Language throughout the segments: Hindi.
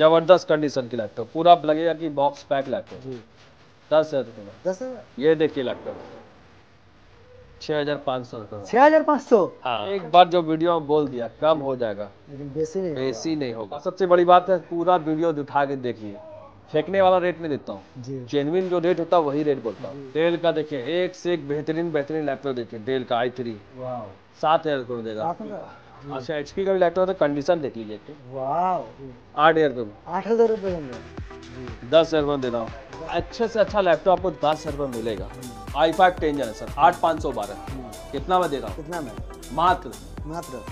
जबरदस्त कंडीशन की लैपटॉप पूरा लगेगा कि बॉक्स पैक लैपटॉप दस हजार दस ये देखिए लैपटॉप छह हजार पाँच सौ छह हजार पाँच सौ हाँ एक बार जो वीडियो में बोल दिया कम हो जाएगा लेकिन बेसी नहीं बेसी नहीं होगा सबसे बड़ी बात है पूरा वीडियो उठा के देखिए फेंकने वाला रेट नहीं देता हूँ जेनविन जो रेट होता है वही रेट बोलता हूँ डेल का देखिए एक से एक बेहतरीन बेहतरीन लैपटॉप देखिए डेल का आई थ्री सात हजार करोड़ देगा हाँ। अच्छा एच पी का लैपटॉप था कंडीशन देख लीजिए आठ हज़ार रुपये आठ हज़ार रुपये दस हज़ार रुपये देता हूँ अच्छे से अच्छा लैपटॉप आपको दस हज़ार रुपये मिलेगा आई फाइव टेन सर आठ पाँच सौ बारह हम्म। कितना में दे रहा हूँ कितना में मात्र मात्र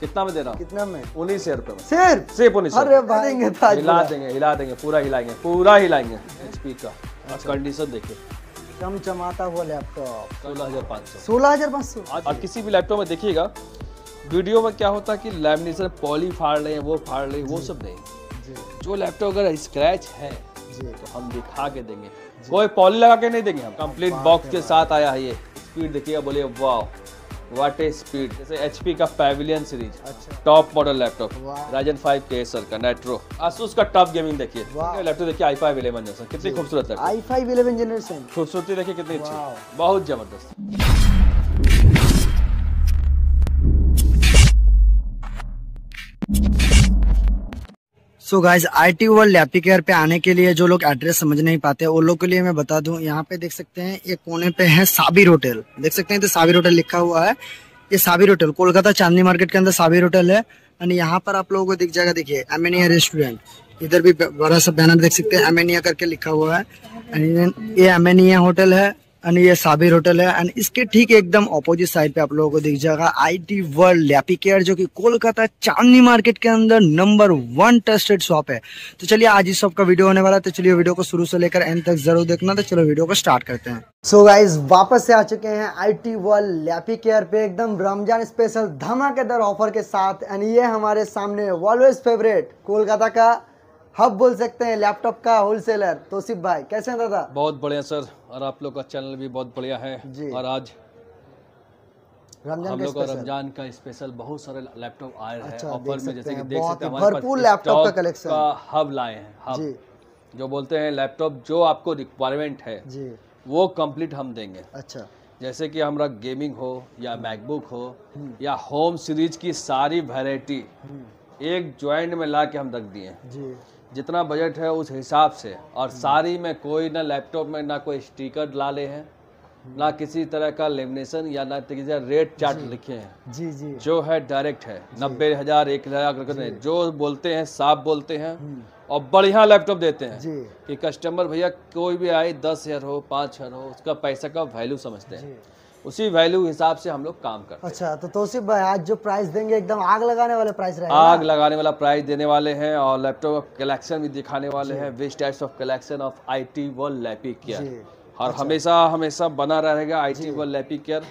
कितना में दे रहा हूँ कितना में उन्नीस हजार रुपये सिर्फ सिर्फ उन्नीस अरे देंगे हिला देंगे हिला देंगे पूरा हिलाएंगे पूरा हिलाएंगे एचपी का कंडीशन अच्छा। देखिए चमचमाता हुआ लैपटॉप सोलह हजार पाँच सौ सोलह हजार पाँच सौ और किसी भी लैपटॉप में देखिएगा वीडियो में क्या होता कि लैमिनेशन पॉली फाड़ लें वो फाड़ लें वो सब नहीं जो लैपटॉप अगर स्क्रैच है तो हम दिखा के देंगे कोई पॉली लगा के नहीं देंगे हम कंप्लीट बॉक्स के साथ आया है ये स्पीड देखिए बोले अच्छा। वाह वाट ए स्पीड जैसे एच का Pavilion series top model laptop Ryzen five के सर का नेट्रो आसूस का टॉप गेमिंग देखिए लैपटॉप देखिए आई फाइव इलेवन जैसा कितनी खूबसूरत है आई फाइव इलेवन जनरेशन खूबसूरती देखिए कितनी अच्छी बहुत जबरदस्त so guys I T World Lappy Care पे आने के लिए जो लोग एड्रेस समझ नहीं पाते उन लोग के लिए मैं बता दूं यहाँ पे देख सकते हैं ये कोने पे है साबिर होटल देख सकते हैं तो साबिर होटल लिखा हुआ है ये साबिर होटल कोलकाता चांदनी मार्केट के अंदर साबिर होटल है एंड यहाँ पर आप लोगों को दिख जाएगा देखिए एमेनिया रेस्टोरेंट इधर भी बड़ा सा बैनर देख सकते हैं एमेनिया करके लिखा हुआ है एंड ये एमेनिया होटल है एंड ये साबिर होटल है एंड इसके ठीक एकदम अपोजिट साइड पे आप लोगों को दिख जाएगा आईटी वर्ल्ड लैपी केयर जो कि कोलकाता चांदनी मार्केट के अंदर नंबर वन ट्रस्टेड शॉप है तो चलिए आज इस शॉप का वीडियो होने वाला है तो चलिए वीडियो को शुरू से लेकर एंड तक जरूर देखना तो चलो वीडियो को स्टार्ट करते हैं सो so गाइज वापस से आ चुके हैं आईटी वर्ल्ड लैपी केयर पे एकदम रमजान स्पेशल धमाकेदार ऑफर के साथ एंड ये हमारे सामने वॉलवेज फेवरेट कोलकाता का हब बोल सकते हैं लैपटॉप का होलसेलर तोसिफ भाई कैसे हैं दादा बहुत बढ़िया सर और आप लोग का चैनल भी बहुत बढ़िया है जी और आज हम लोग रमजान का स्पेशल बहुत सारे लैपटॉप आए हैं ऑफर अच्छा, में जैसे कि देख सकते हैं भरपूर लैपटॉप का कलेक्शन का हब लाए हैं हब जो बोलते हैं लैपटॉप जो आपको रिक्वायरमेंट है जी वो कंप्लीट हम देंगे अच्छा जैसे कि हमारा गेमिंग हो या मैकबुक हम्म। हो हम्म। या होम सीरीज की सारी वेराइटी हम्म। एक ज्वाइंट में ला के हम रख दिए जी जितना बजट है उस हिसाब से और हम्म। सारी में कोई ना लैपटॉप में ना कोई स्टिकर ले हैं हम्म। ना किसी तरह का लेमिनेशन या ना किसी रेट चार्ट लिखे हैं जी जी जो है डायरेक्ट है नब्बे हजार एक हजार जो बोलते हैं साफ बोलते हैं हम्म। और बढ़िया लैपटॉप देते हैं जी। कि कस्टमर भैया कोई भी आए दस हजार हो पाँच हजार हो उसका पैसा का वैल्यू समझते हैं उसी वैल्यू के हिसाब से हम लोग काम करते अच्छा तो तोसिफ भाई आज जो प्राइस देंगे एकदम आग लगाने वाले प्राइस रहेगा आग लगाने वाला प्राइस देने वाले हैं और लैपटॉप कलेक्शन भी दिखाने वाले हैं which types of collection of I T Lappy Care और अच्छा। हमेशा हमेशा बना रहेगा I T World Lappy Care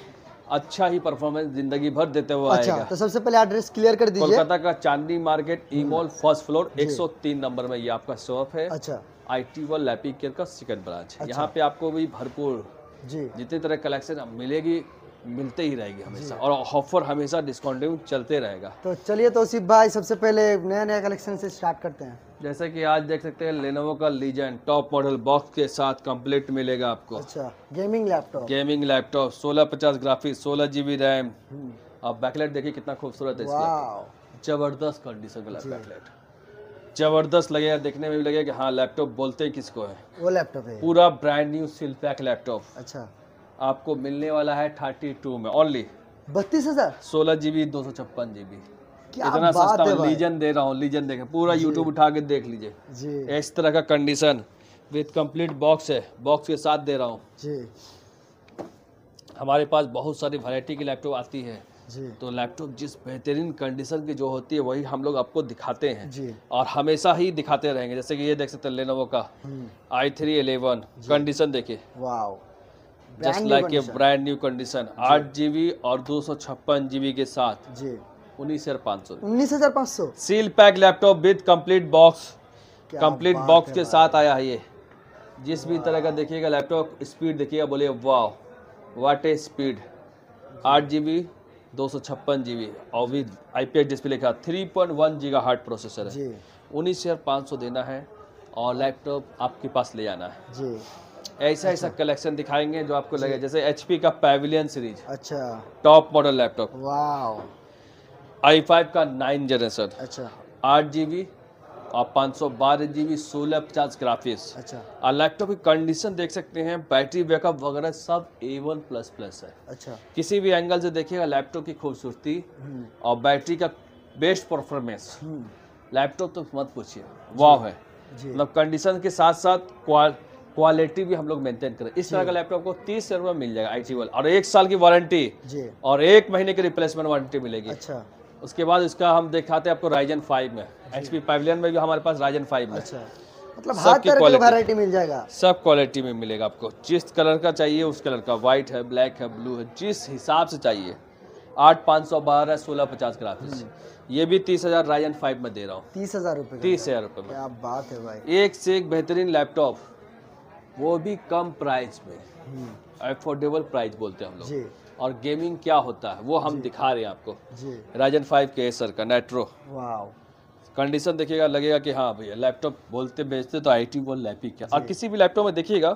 अच्छा ही परफॉर्मेंस जिंदगी भर देते हुए अच्छा, आएगा तो सबसे पहले एड्रेस क्लियर कर दीजिए कोलकाता का Chandni market E mall first floor 103 number में ये आपका शॉप है अच्छा I T World Lappy Care का सेकंड ब्रांच अच्छा। यहाँ पे आपको भी भरपूर जी जितनी तरह कलेक्शन मिलेगी मिलते ही रहेगी हमेशा और ऑफर हमेशा डिस्काउंटिंग चलते रहेगा तो चलिए तो उसी भाई सबसे पहले नया नया कलेक्शन से स्टार्ट करते हैं जैसे कि आज देख सकते हैं लेनोवो का लीजेंड टॉप मॉडल बॉक्स के साथ कंप्लीट मिलेगा आपको अच्छा गेमिंग लैपटॉप गेमिंग लैपटॉप सोलह पचास ग्राफिक सोलह जीबी रैम और बैकलाइट देखिए कितना खूबसूरत है जबरदस्त कंडीशन का बैकलाइट जबरदस्त लगेगा देखने में भी लगेगा कि हाँ लैपटॉप बोलते हैं किसको है वो लैपटॉप है पूरा ब्रांड न्यू सिल्पैक लैपटॉप अच्छा आपको मिलने वाला है थर्टी टू में ओनली बत्तीस हजार सोलह जीबी दो सौ छप्पन जीबी इतना सस्ता लीजन दे रहा हूँ लीजन देखे पूरा यूट्यूब उठा के देख लीजिए इस तरह का कंडीशन विद कंप्लीट बॉक्स है बॉक्स के साथ दे रहा हूँ हमारे पास बहुत सारी वैरायटी की लैपटॉप आती है जी तो लैपटॉप जिस बेहतरीन कंडीशन की जो होती है वही हम लोग आपको दिखाते हैं जी और हमेशा ही दिखाते रहेंगे जैसे कि ये देख सकते लेनोवो का आई थ्री एलेवन कंडीशन देखिए just like a brand new condition आठ जीबी और दो सौ छप्पन जीबी के साथ उन्नीस हजार पाँच सौ उन्नीस हजार पाँच सौ seal pack laptop with complete box complete box के साथ आया है ये जिस भी तरह का देखिएगा लैपटॉप स्पीड देखिएगा बोलिए वाह वाट ए स्पीड आठ जी बी दो सौ छप्पन जी बी और with I P S display का थ्री पॉइंट वन जी का हार्ट प्रोसेसर है उन्नीस हज़ार पाँच सौ देना है और लैपटॉप आपके पास ले आना है जी ऐसा ऐसा अच्छा। कलेक्शन दिखाएंगे जो आपको लगे जैसे एच का पेविलियन सीरीज अच्छा टॉप मॉडल लैपटॉप वाह आई फाइव का नाइन जनरेशन अच्छा आठ जी बी और पाँच सौ बारह जी बी सोलह पचास ग्राफिक्स अच्छा और लैपटॉप की कंडीशन देख सकते हैं बैटरी बैकअप वगैरह सब ए वन प्लस प्लस है अच्छा किसी भी एंगल से देखिएगा लैपटॉप की खूबसूरती हम्म। और बैटरी का बेस्ट परफॉर्मेंस हम्म। लैपटॉप तो मत पूछिए वाह है मतलब कंडीशन के साथ साथ क्वालिटी भी हम लोग मेंटेन करें इस तरह का लैपटॉप को तीस हजार रुपये मिल जाएगा आई टी और एक साल की वारंटी और एक महीने की रिप्लेसमेंट वारंटी मिलेगी अच्छा उसके बाद इसका हम दिखाते हैं आपको राइजन फाइव में एक्सपी अच्छा। पैविलियन में भी हमारे पास राइजन फाइव में अच्छा मतलब हर तरह की वैरायटी मिल जाएगा सब क्वालिटी में मिलेगा आपको जिस कलर का चाहिए उस कलर का व्हाइट है ब्लैक है ब्लू है जिस हिसाब से चाहिए आठ पाँच सौ बारह सोलह पचास ग्राफिक्स हम्म। ये भी तीस हजार राइजन फाइव में दे रहा हूँ तीस हजार रुपये तीस हजार रुपये में क्या बात है भाई एक से एक बेहतरीन लैपटॉप वो भी कम प्राइस में अफोर्डेबल हम्म। प्राइस बोलते हैं हम लोग और गेमिंग क्या होता है वो हम दिखा रहे हैं आपको जी राजन फाइव के सर का नेट्रो कंडीशन देखिएगा लगेगा कि हाँ भैया लैपटॉप बोलते बेचते तो आई टी बोल लैपी क्या और किसी भी लैपटॉप में देखिएगा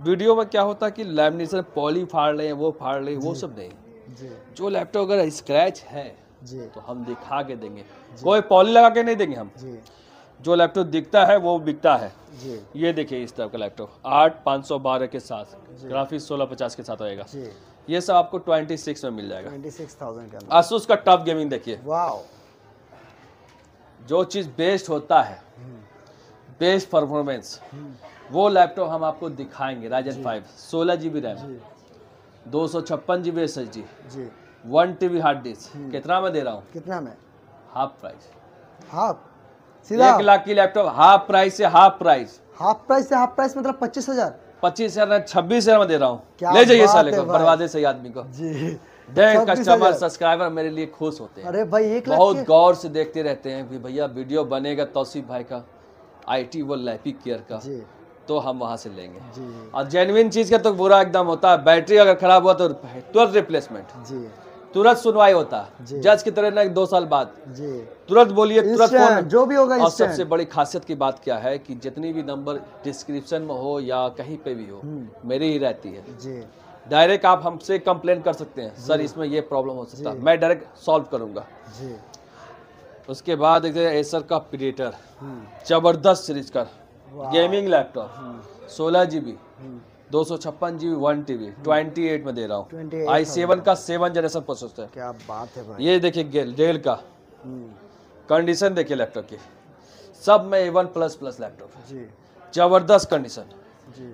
वीडियो में क्या होता है कि लैमिनेशन पॉली फाड़ रहे हैं वो फाड़ रहे हैं वो सब नहीं जो लैपटॉप अगर स्क्रैच है तो हम दिखा के देंगे कोई पॉली लगा के नहीं देंगे हम जो लैपटॉप दिखता है वो बिकता है ये देखिए इस तरह का लैपटॉप आठ पाँच सौ बारह के साथ ग्राफिक्स सोलह पचास के साथ आएगा ये सब आपको ट्वेंटी सिक्स में मिल जाएगा ट्वेंटी के अंदर आसूस का टफ गेमिंग देखिए जो चीज़ बेस्ट होता है बेस्ट परफॉर्मेंस हम्म। हम्म। वो लैपटॉप हम आपको दिखाएंगे राजन फाइव सोलह जी बी रैम दो सौ छप्पन G B S H G one T B hard disk कितना में दे रहा हूँ कितना में हाफ प्राइस हाफ सीधा एक लाख की लैपटॉप हाफ प्राइस से हाफ प्राइस हाफ प्राइस से हाफ प्राइस मतलब पच्चीस हजार पच्चीस हजार छब्बीस हजार में दे रहा हूँ ले जाइए साले को बर्बादे सही आदमी को जी कस्टमर सब्सक्राइबर मेरे लिए खुश होते हैं अरे भाई एक बहुत गौर से देखते रहते हैं कि भैया वीडियो बनेगा तोसीफ भाई का आईटी वो लैपी केयर का तो हम वहाँ से लेंगे और जेनविन चीज़ का तो बुरा एकदम होता है बैटरी अगर खराब हुआ तो तुरंत रिप्लेसमेंट जी तुरंत सुनवाई होता जज की तरह ना दो साल बाद तुरंत बोलिए तुरंत फोन जो भी होगा और सबसे बड़ी खासियत की बात क्या है कि जितनी भी नंबर डिस्क्रिप्शन में हो या कहीं पे भी हो हम्म। मेरी ही रहती है डायरेक्ट आप हमसे कंप्लेन कर सकते हैं सर इसमें ये प्रॉब्लम हो सकता है मैं डायरेक्ट सॉल्व करूंगा उसके बाद एसर का प्रीडेटर हम्म। जबरदस्त सीरीज का गेमिंग लैपटॉप हम्म। सोलह जीबी दो सौ छप्पन जीबी वन टीबी हम्म। ट्वेंटी एट में दे रहा हूँ आई सेवन का सेवन जनरेशन प्रोसेसर क्या बात है भाई ये देखिए डेल का हम्म। कंडीशन देखिए लैपटॉप की सब में A one plus plus laptop जबरदस्त कंडीशन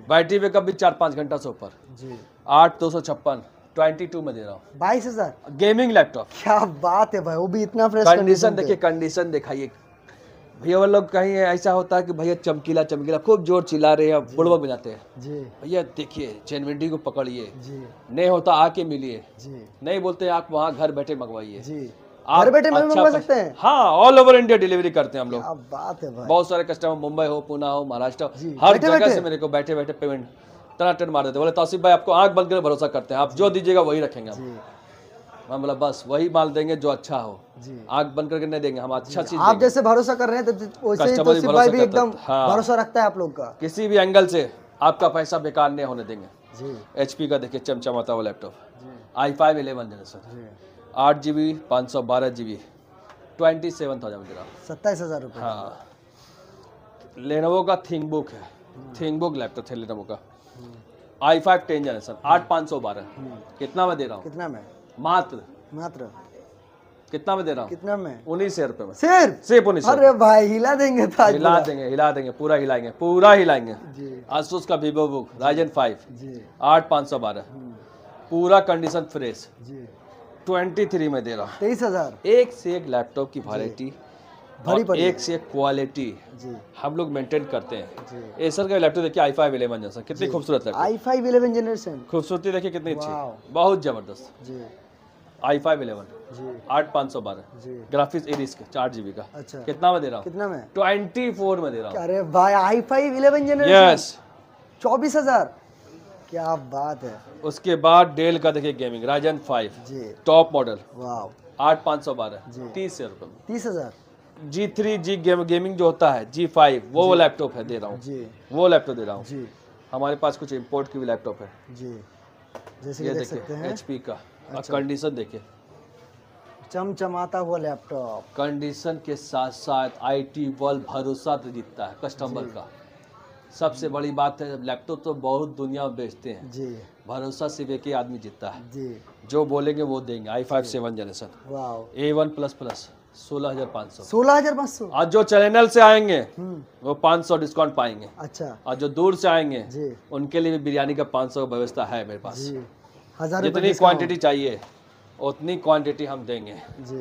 बैटरी बैकअप भी चार पाँच घंटा से ऊपर आठ दो सौ छप्पन ट्वेंटी टू में दे रहा हूँ बाईस हजार गेमिंग लैपटॉप क्या बात है भाई वो भी इतना कंडीशन देखिए कंडीशन दिखाइए भैया वो लोग कहीं ऐसा होता है कि भैया चमकीला चमकीला खूब जोर चिल्ला रहे हैं बुड़बक बजाते हैं भैया देखिए मिंडी को पकड़िए नहीं होता आके मिलिए नहीं बोलते आप वहाँ घर बैठे मंगवाइए घर बैठे अच्छा मंगवा सकते हैं हाँ ऑल ओवर इंडिया डिलीवरी करते हैं हम लोग बात है बहुत सारे कस्टमर मुंबई हो पुणे हो महाराष्ट्र हो हर जगह से मेरे को बैठे बैठे पेमेंट टनाटन मार देते बोले तौसीफ भाई आपको आंख बंद कर भरोसा करते हैं आप जो दीजिएगा वही रखेंगे हम बोला बस वही माल देंगे जो अच्छा हो आग बंद करके नहीं देंगे हम अच्छा चीज आप जैसे भरोसा कर रहे हैं तो वैसे भाई तो भी एकदम हाँ। भरोसा रखता है आप लोग का किसी भी एंगल से आपका पैसा बेकार नहीं होने देंगे एच पी का देखिए चमचमाता हुआ laptop I five eleven sir आठ जी बी पाँच सौ बारह G B twenty seven thousand दे सत्ताईस हज़ार रुपये हाँ लेनोवो का थिंग बुक है थिंग बुक लैपटॉप है लेनोवो का आई फाइव टेन सर आठ हम्म। पाँच सौ बारह हम्म। कितना मैं दे रहा हूँ कितना में मात्र मात्र कितना में दे रहा हूँ कितना में उन्नीस हजार रुपए में सिर्फ सिर्फ उन्नीस अरे भाई हिला देंगे तो हिला देंगे हिला देंगे पूरा हिलाएंगे पूरा हिलाएंगे आसूस का वीवो बुक राइजन फाइव आठ पाँच सौ बारह हम्म। पूरा कंडीशन फ्रेश ट्वेंटी थ्री में दे रहा हूँ तेईस हजार एक से एक लैपटॉप की वारंटी भरी एक से एक क्वालिटी हम लोग मेंटेन करते हैं एसर का लैपटॉप देखिए आई फाइव इलेवन जनरेशन कितनी खूबसूरत है आई फाइव इलेवन जनरेशन खूबसूरती देखिए कितनी अच्छी बहुत जबरदस्त आई फाइव इलेवन आठ पाँच सौ बारह ग्राफिक्स ए का चार जीबी का अच्छा कितना में दे रहा हूँ कितना में ट्वेंटी फोर में दे रहा हूँ अरे भाई I five eleven generation yes चौबीस हजार क्या बात है उसके बाद डेल का देखिए gaming Ryzen five top model आठ पाँच सौ बारह तीस हजार रुपये तीस हजार जी थ्री जी गेम, गेमिंग जो होता है जी फाइव वो, वो लैपटॉप है दे रहा हूँ वो लैपटॉप दे रहा हूँ हमारे पास कुछ इम्पोर्ट की भी लैपटॉप है जी जैसे ये देख सकते हैं पी का अच्छा। कंडीशन देखिए चमचमाता हुआ लैपटॉप कंडीशन के साथ साथ आईटी वर्ल्ड भरोसा जीतता है कस्टमर का सबसे बड़ी बात है लैपटॉप तो बहुत दुनिया में बेचते हैं जी भरोसा सिर्फ एक ही आदमी जीतता है जी जो बोलेंगे वो देंगे I five seven generation A one plus plus सोलह हजार पाँच सौ सोलह हजार पाँच सौ आज जो चैनल से आएंगे हम्म। वो पाँच सौ डिस्काउंट पाएंगे अच्छा और जो दूर से आएंगे उनके लिए भी बिरयानी का पाँच सौ व्यवस्था है मेरे पास हजार जितनी क्वांटिटी चाहिए उतनी क्वांटिटी हम देंगे जी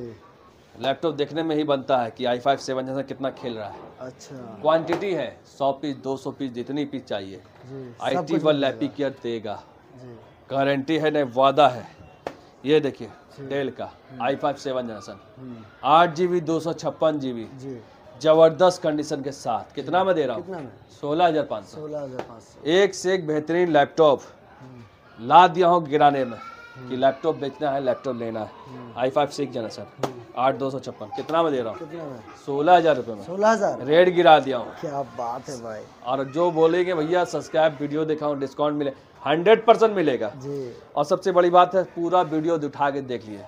लैपटॉप देखने में ही बनता है कि आई फाइव सेवन जैसा कितना खेल रहा है अच्छा क्वांटिटी है सौ पीस दो सौ पीस जितनी पीस चाहिए I T one Lappy Care देगा गारंटी है नहीं वादा है ये देखिए डेल का आई फाइव सेवन जनरेशन आठ जी बी दो सौ छप्पन जी बी जबरदस्त कंडीशन के साथ कितना में दे रहा हूँ सोलह हजार पाँच सौ सोलह हजार पाँच सौ एक से एक बेहतरीन लैपटॉप ला दिया हूँ गिराने में कि लैपटॉप बेचना है लैपटॉप लेना है हम्म। आई फाइव सीख जाना सर हम्म। आठ दो सौ छप्पन कितना में दे रहा हूँ सोलह हजार रुपये में सोलह हजार रेट गिरा दिया हूँ क्या बात है भाई और जो बोलेंगे भैया सब्सक्राइब वीडियो देखा डिस्काउंट मिले हंड्रेड परसेंट मिलेगा जी और सबसे बड़ी बात है पूरा वीडियो उठा के देख लीजिए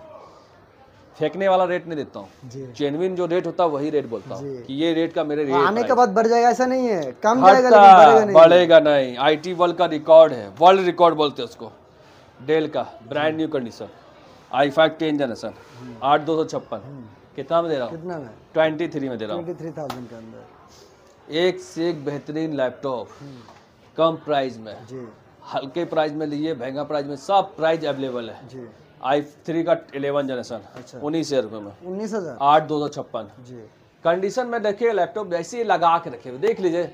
फेंकने वाला रेट नहीं देता हूँ जेनविन जो रेट होता है वही रेट बोलता हूँ कि ये रेट का मेरे रेट हाँ, आने के बाद बढ़ जाएगा ऐसा नहीं है कम जाएगा बढ़ेगा नहीं आईटी वर्ल्ड का रिकॉर्ड है वर्ल्ड रिकॉर्ड बोलते हैं उसको डेल का brand new condition I five ten generation आठ दो सौ छप्पन हम्म। कितना में दे रहा हूँ ट्वेंटी थ्री में दे रहा हूँ थ्री थाउजेंड के अंदर एक से एक बेहतरीन लैपटॉप हम्म। कम प्राइस में हल्के प्राइस में लिए महंगा प्राइस में सब प्राइस अवेलेबल है आई थ्री का इलेवन जनरेशन अच्छा। उन्नीस हजार रुपये में उन्नीस हजार आठ दो सौ छप्पन जी कंडीशन में देखिए लैपटॉप जैसे ही लगा के रखे देख लीजिए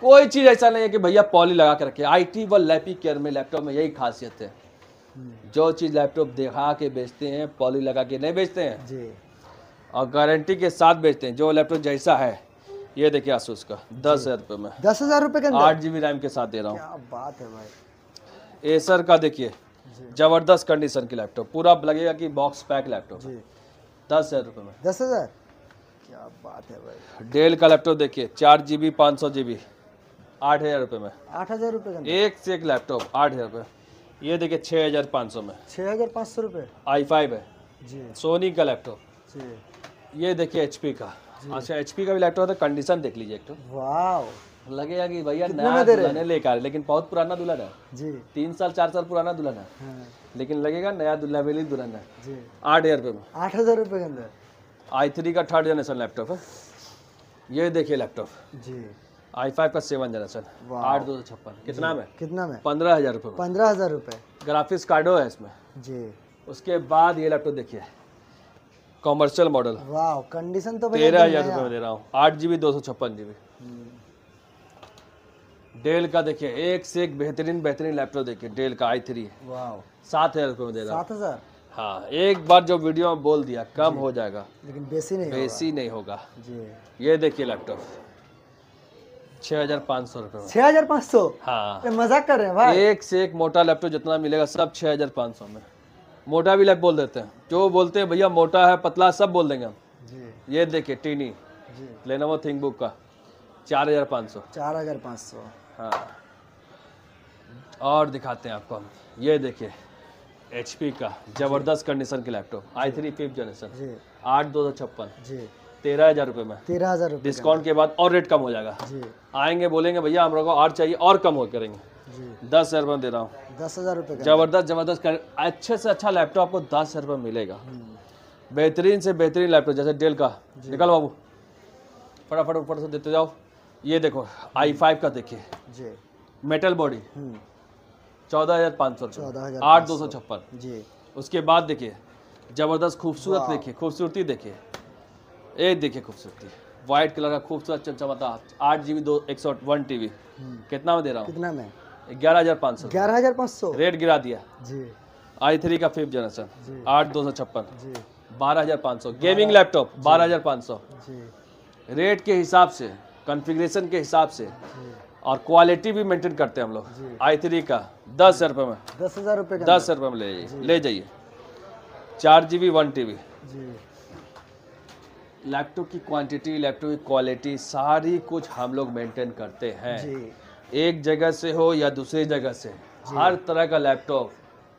कोई चीज़ ऐसा नहीं है कि भैया पॉली लगा के रखे आईटी व लैपी केयर में लैपटॉप में यही खासियत है हम्म। जो चीज़ लैपटॉप दिखा के बेचते हैं पॉली लगा के नहीं बेचते हैं जी और गारंटी के साथ बेचते हैं जो लैपटॉप जैसा है ये देखिए आसूस का दस हज़ार रुपये में दस हज़ार रुपये का आठ जी बी रैम के साथ दे रहा हूँ बात है भाई एसर का देखिए जबरदस्त कंडीशन की लैपटॉप पूरा लगेगा कि बॉक्स पैक लैपटॉप दस हज़ार रुपये में दस हज़ार क्या बात है भाई डेल का लैपटॉप देखिए चार जी बी पाँच सौ जी बी आठ हज़ार रुपये में आठ हज़ार रुपये एक से एक लैपटॉप आठ हज़ार रुपये ये देखिए छः हज़ार पाँच सौ में छः हज़ार पाँच सौ रुपये आई फाइव है जी सोनी का लैपटॉप जी ये देखिए एच का अच्छा एच का भी लैपटॉप है कंडीशन तो देख लीजिए एक तो वाह लगेगा कि भैया नया दुल्हन है लेकर लेकिन बहुत पुराना दुल्हन है जी तीन साल चार साल पुराना दुल्हन है हाँ। लेकिन लगेगा नया दुल्हा बेली दुल्हन है आठ हजार रुपये में आठ हजार रुपये के अंदर आई थ्री का थर्ड जनरेशन लैपटॉप है ये देखिए लैपटॉप जी आई फाइव का सेवन जनरेशन आठ दो सौ छप्पन कितना में कितना में पंद्रह हजार रुपये पंद्रह हजार रुपये ग्राफिक्स कार्डो है इसमें जी उसके बाद ये लैपटॉप देखिए कॉमर्शियल मॉडल वाह कंडीशन तो तेरह हजार रुपये में दे रहा हूँ आठ जीबी दो सौ छप्पन जीबी हम्म। डेल का देखिए एक से एक बेहतरीन बेहतरीन लैपटॉप देखिए डेल का आई थ्री सात हजार रुपये में देगा सात हजार हाँ एक बार जो वीडियो में बोल दिया कम हो जाएगा लेकिन बेसी नहीं बेसी होगा। नहीं होगा जी ये देखिए लैपटॉप छः हजार पाँच सौ रुपये छः हजार पाँच सौ हाँ मजाक कर रहे हैं भाई एक से एक मोटा लैपटॉप जितना मिलेगा सब छः हजार पाँच सौ में मोटा भी लैप बोल देते हैं जो बोलते हैं भैया मोटा है पतला सब बोल देंगे हम ये देखिए टीनी लेना वो थिंक बुक का चार हजार पाँच सौ चार हजार पाँच सौ हाँ और दिखाते हैं आपको हम ये देखिए एच का जबरदस्त कंडीशन की laptop I three fifth generation आठ दो सौ छप्पन जी तेरह हजार रुपये में तेरह हजार रुपये डिस्काउंट के बाद और रेट कम हो जाएगा जी आएंगे बोलेंगे भैया हम लोग को और चाहिए और कम हो करेंगे दस हजार रुपये दे रहा हूँ दस हजार रुपये जबरदस्त जबरदस्त अच्छे से अच्छा लैपटॉप आपको दस हजार रुपये मिलेगा हम्म। बेहतरीन से बेहतरीन लैपटॉप जैसे डेल का निकल बाबू फटाफट ऊपर से देते जाओ ये देखो आई फाइव का देखिए जी मेटल हम्म। बॉडी चौदह हजार पाँच सौ चौदह आठ दो सौ छप्पन जी उसके बाद देखिए ज़बरदस्त खूबसूरत देखिए खूबसूरती देखिए ये देखिए खूबसूरती व्हाइट कलर का खूबसूरत चमचमाता आठ जी बी दो एक सौ वन टी वी कितना में दे रहा हूँ कितना में ग्यारह हजार पाँच सौ ग्यारह हजार पाँच सौ रेट गिरा दिया जी आई थ्री का फिफ्थ जनरेशन आठ दो सौ छप्पन बारह हजार पाँच सौ गेमिंग लैपटॉप बारह हजार पाँच सौ रेट के हिसाब से कॉन्फ़िगरेशन के हिसाब से और क्वालिटी भी मेंटेन करते हैं हम लोग आई थ्री का दस हज़ार रुपये में दस हज़ार रुपये दस हज़ार रुपये में ले जाइए ले जाइए चार G B one T B laptop की क्वांटिटी लैपटॉप की क्वालिटी सारी कुछ हम लोग मेंटेन करते हैं एक जगह से हो या दूसरी जगह से हर तरह का लैपटॉप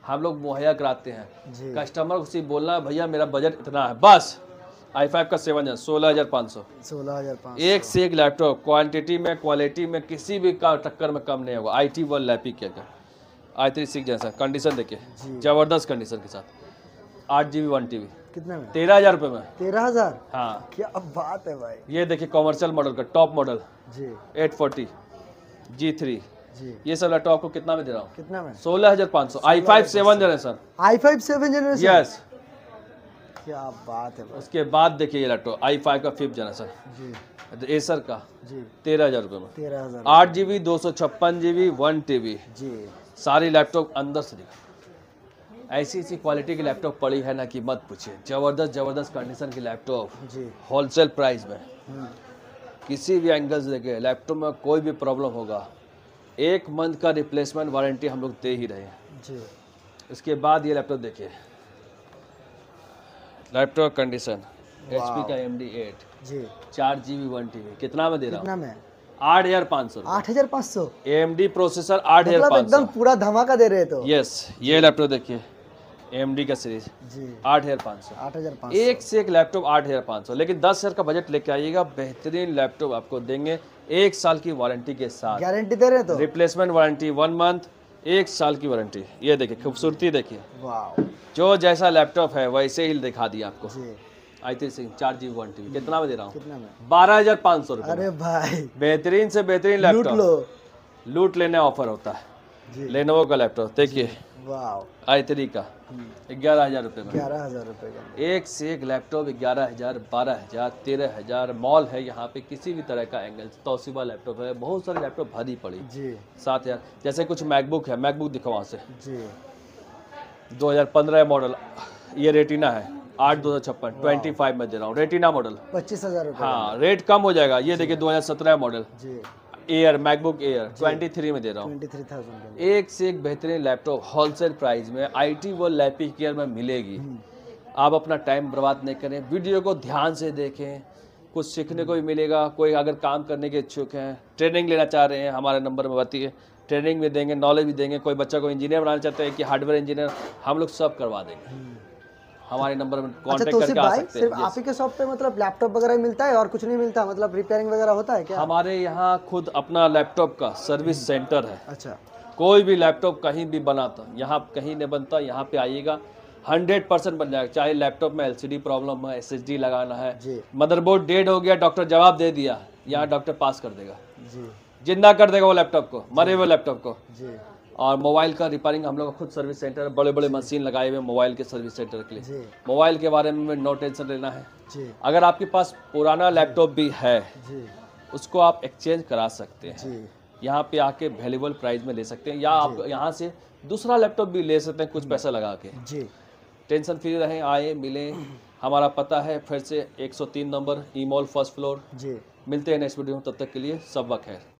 हम लोग मुहैया कराते हैं कस्टमर को सिर्फ बोलना भैया मेरा बजट इतना है बस आई फाइव का सेवन है सोलह हजार पाँच सौ सोलह हजार पाँच एक से एक लैपटॉप क्वांटिटी में क्वालिटी में किसी भी का टक्कर में कम नहीं होगा आई टी वर्ल्ड लैपी के का आई थ्री सिक्स जैसा कंडीशन देखिए जबरदस्त कंडीशन के साथ आठ G B one T B कितने में तेरह हजार रुपये में तेरह हजार हाँ क्या बात है भाई ये देखिए कॉमर्शियल मॉडल का टॉप मॉडल जी एट फोर्टी जी थ्री जी ये सब लैपटॉप आपको कितना में दे रहा हूँ कितना में सोलह हजार पाँच सौ I five seven generation I five seven generation yes क्या बात है उसके बाद देखिए ये लैपटॉप आई फाइव का फिफ्थ जनरेशन जी एसर तो का जी तेरह हज़ार रुपये में तेरह हज़ार आठ जी बी दो सौ छप्पन G B one T B जी सारी लैपटॉप अंदर से दिखा ऐसी ऐसी क्वालिटी की लैपटॉप पड़ी है ना कि मत पूछिए जबरदस्त जबरदस्त कंडीशन की लैपटॉप जी होलसेल प्राइस में हम्म। किसी भी एंगल से देखे लैपटॉप में कोई भी प्रॉब्लम होगा एक मंथ का रिप्लेसमेंट वारंटी हम लोग दे ही रहे हैं जी इसके बाद ये लैपटॉप देखिए लैपटॉप कंडीशन पी का एम डी एट जी चार जी बी वन टी कितना में दे रहा कितना में मतलब तो? आठ हजार पाँच सौ आठ हजार पाँच सौ एम डी प्रोसेसर आठ हजार एकदम पूरा धमाका दे रहे तो यस ये लैपटॉप देखिए एम डी का सीरीज आठ हजार पाँच सौ आठ हजार पाँच एक से एक लैपटॉप आठ हजार पाँच सौ लेकिन दस हजार का बजट लेके आइएगा बेहतरीन लैपटॉप आपको देंगे एक साल की वारंटी के साथ गारंटी दे रहे तो रिप्लेसमेंट वारंटी वन मंथ एक साल की वारंटी ये देखिए खूबसूरती देखिए जो जैसा लैपटॉप है वैसे ही दिखा दिया आपको आई थी सिंह चार जी वारंटी कितना में दे रहा हूँ बारह हजार पाँच सौ अरे भाई बेहतरीन से बेहतरीन लैपटॉप लूट लेने ऑफर होता है लेनोवो का लैपटॉप देखिए आई थ्री का हम्म। ग्यारह हजार रुपये का ग्यारह हजार रुपये का एक से एक लैपटॉप ग्यारह हजार बारह हजार तेरह हजार मॉल है यहाँ पे किसी भी तरह का एंगल तोसीबा लैपटॉप है बहुत सारे लैपटॉप भरी पड़ी जी सात हजार जैसे कुछ मैकबुक है मैकबुक दिखो वहाँ से जी दो हजार पंद्रह मॉडल ये रेटिना है आठ दो हज़ार छप्पन ट्वेंटी फाइव में दे रहा हूँ रेटिना मॉडल पच्चीस हजार हाँ रेट कम हो जाएगा ये देखिए दो हजार सत्रह मॉडल जी एयर मैकबुक एयर 23 में दे रहा हूँ एक से एक बेहतरीन लैपटॉप होलसेल प्राइस में आईटी व लैपी केयर में मिलेगी हम्म। आप अपना टाइम बर्बाद नहीं करें वीडियो को ध्यान से देखें कुछ सीखने को भी मिलेगा कोई अगर काम करने के इच्छुक हैं ट्रेनिंग लेना चाह रहे हैं हमारे नंबर में बताइए ट्रेनिंग भी देंगे नॉलेज भी देंगे कोई बच्चा को इंजीनियर बनाना चाहते हैं कि हार्डवेयर इंजीनियर हम लोग सब करवा देंगे हम्म। हमारे नंबर में अच्छा, तो करके सकते हैं आप ही के शॉप पे मतलब लैपटॉप वगैरह मिलता है और कुछ नहीं मिलता मतलब रिपेयरिंग वगैरह होता है क्या हमारे यहाँ खुद अपना लैपटॉप का सर्विस हम्म। सेंटर है अच्छा कोई भी लैपटॉप कहीं भी बनाता तो, यहाँ कहीं नहीं बनता यहाँ पे आइएगा हंड्रेड परसेंट बन जाएगा चाहे लैपटॉप में एलसीडी प्रॉब्लम है एसएसडी लगाना है मदरबोर्ड डेड हो गया डॉक्टर जवाब दे दिया यहाँ डॉक्टर हम्म। पास कर देगा जी जिंदा कर देगा वो लैपटॉप को मरे हुए लैपटॉप को जी और मोबाइल का रिपेयरिंग हम लोग का खुद सर्विस सेंटर बड़े बड़े मशीन लगाए हुए मोबाइल के सर्विस सेंटर के लिए मोबाइल के बारे में नो टेंशन लेना है अगर आपके पास पुराना लैपटॉप भी है उसको आप एक्सचेंज करा सकते हैं यहाँ पे आके वैल्यूबल प्राइस में ले सकते हैं या आप यहाँ से दूसरा लैपटॉप भी ले सकते हैं कुछ पैसा लगा के टेंशन फ्री रहें आए मिलें हमारा पता है फिर से 103 number E mall first floor जी मिलते हैं नेक्स्ट वीडियो तब तक के लिए सब वक्त है